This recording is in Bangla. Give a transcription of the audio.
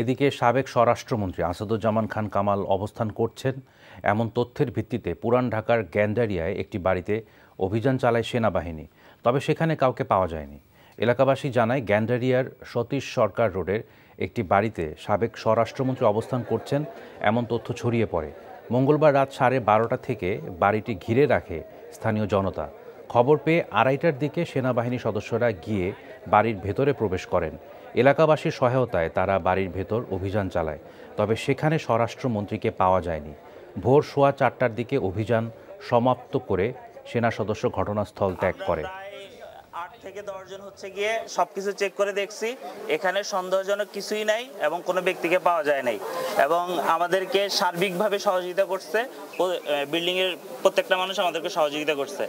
এদিকে সাবেক স্বরাষ্ট্রমন্ত্রী আসাদুজ্জামান খান কামাল অবস্থান করছেন এমন তথ্যের ভিত্তিতে পুরান ঢাকার গ্যান্ডারিয়ায় একটি বাড়িতে অভিযান চালায় সেনাবাহিনী তবে সেখানে কাউকে পাওয়া যায়নি এলাকাবাসী জানায় গ্যান্ডারিয়ার সতীশ সরকার রোডের একটি বাড়িতে সাবেক স্বরাষ্ট্রমন্ত্রী অবস্থান করছেন এমন তথ্য ছড়িয়ে পড়ে মঙ্গলবার রাত সাড়ে বারোটা থেকে বাড়িটি ঘিরে রাখে স্থানীয় জনতা খবর পেয়ে আড়াইটার দিকে সেনাবাহিনী সদস্যরা গিয়ে বাড়ির ভেতরে প্রবেশ করেন এলাকাবাসীর সহায়তায় তারা বাড়ির ভেতর অভিযান চালায় তবে সেখানে স্বরাষ্ট্রমন্ত্রীকে পাওয়া যায়নি ভোর সোয়া চারটার দিকে অভিযান সমাপ্ত করে সেনা সদস্য ঘটনাস্থল ত্যাগ করে আট থেকে দশজন হচ্ছে গিয়ে সবকিছু চেক করে দেখছি এখানে সন্দেহজনক কিছুই নাই এবং কোনো ব্যক্তিকে পাওয়া যায় নাই এবং আমাদেরকে সার্বিকভাবে সহযোগিতা করছে বিল্ডিংয়ের প্রত্যেকটা মানুষ আমাদেরকে সহযোগিতা করছে